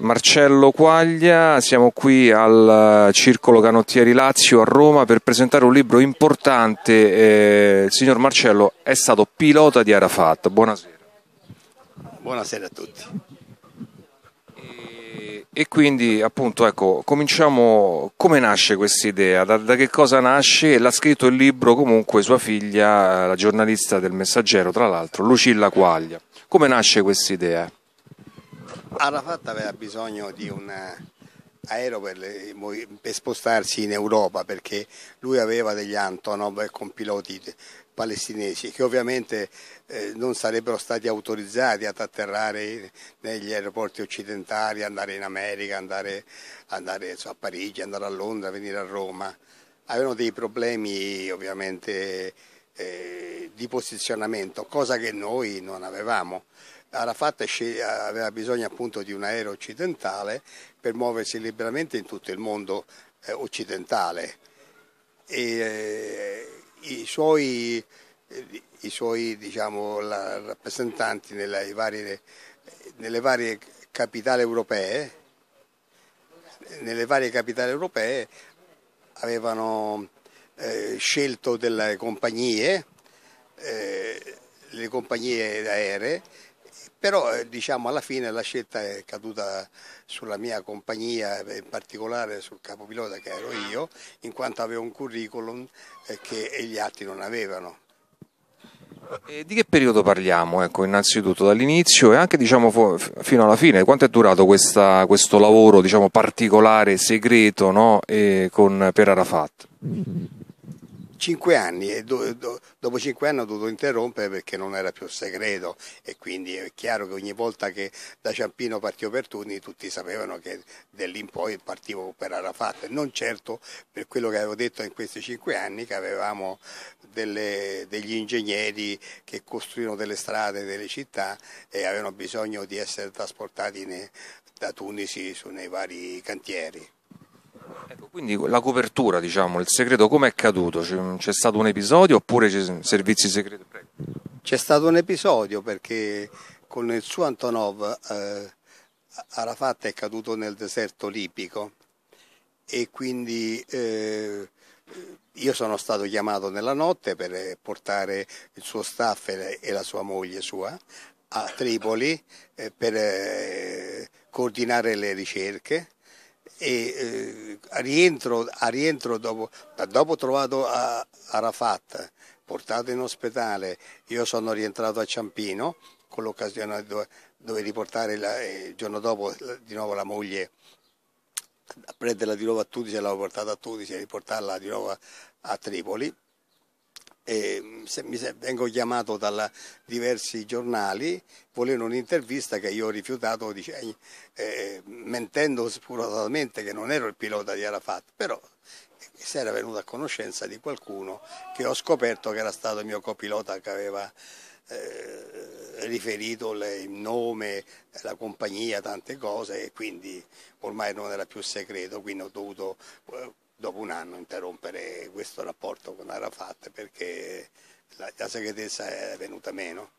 Marcello Quaglia, siamo qui al eh, Circolo Canottieri Lazio a Roma per presentare un libro importante. Eh, il signor Marcello è stato pilota di Arafat. Buonasera. Buonasera a tutti. E, e quindi appunto ecco, cominciamo come nasce questa idea, da, da, che cosa nasce? L'ha scritto il libro comunque sua figlia, la giornalista del Messaggero, tra l'altro, Lucilla Quaglia. Come nasce questa idea? Arafat aveva bisogno di un eh, aereo per, le, per, spostarsi in Europa perché lui aveva degli Antonov con piloti eh, palestinesi che ovviamente eh, non sarebbero stati autorizzati ad atterrare negli aeroporti occidentali, andare in America, andare, andare so, a Parigi, andare a Londra, venire a Roma. Avevano dei problemi ovviamente eh, di posizionamento, cosa che noi non avevamo. Arafat aveva bisogno appunto di un aereo occidentale per muoversi liberamente in tutto il mondo eh, occidentale. E, eh, i suoi, eh, i suoi diciamo, la, rappresentanti nelle varie, nelle varie, capitali europee, nelle varie capitali europee avevano eh, scelto delle compagnie, eh, le compagnie aeree, però eh, diciamo alla fine la scelta è caduta sulla mia compagnia, eh, in particolare sul capopilota che ero io, in quanto avevo un curriculum che gli altri non avevano. E di che periodo parliamo? Ecco, innanzitutto dall'inizio e anche diciamo, fino alla fine, quanto è durato questa, questo lavoro diciamo, particolare, segreto no? con, per Arafat? cinque anni e do, do, dopo cinque anni ho dovuto interrompere perché non era più segreto e quindi è chiaro che ogni volta che da Ciampino partivo per turni tutti sapevano che dell'in poi partivo per Arafat non certo per quello che avevo detto in questi cinque anni che avevamo delle, degli ingegneri che costruivano delle strade, delle città e avevano bisogno di essere trasportati ne, da Tunisi nei vari cantieri. Ecco, quindi la copertura, diciamo, il segreto come è accaduto? C'è stato un episodio oppure c'è servizi segreti? C'è stato un episodio perché con il suo Antonov eh, Arafat è caduto nel deserto libico e quindi eh, io sono stato chiamato nella notte per portare il suo staff e la sua moglie sua a Tripoli eh, per eh, coordinare le ricerche e eh, a, rientro, a rientro, dopo, dopo trovato a Arafat, portato in ospedale, io sono rientrato a Ciampino con l'occasione dove, dove riportare la, eh, il giorno dopo la, di nuovo la moglie a prenderla di nuovo a Tudice, l'avevo portata a Tudice e riportarla di nuovo a, a Tripoli e mm, vengo chiamato da diversi giornali, volevano un'intervista che io ho rifiutato dice, eh, eh mentendo spuratamente che non ero il pilota di Arafat, però eh, si era venuto a conoscenza di qualcuno che ho scoperto che era stato il mio copilota che aveva eh, riferito le, il nome, la compagnia, tante cose e quindi ormai non era più segreto, quindi ho dovuto... Eh, dopo un anno interrompere questo rapporto con Arafat perché la, la segretezza è venuta meno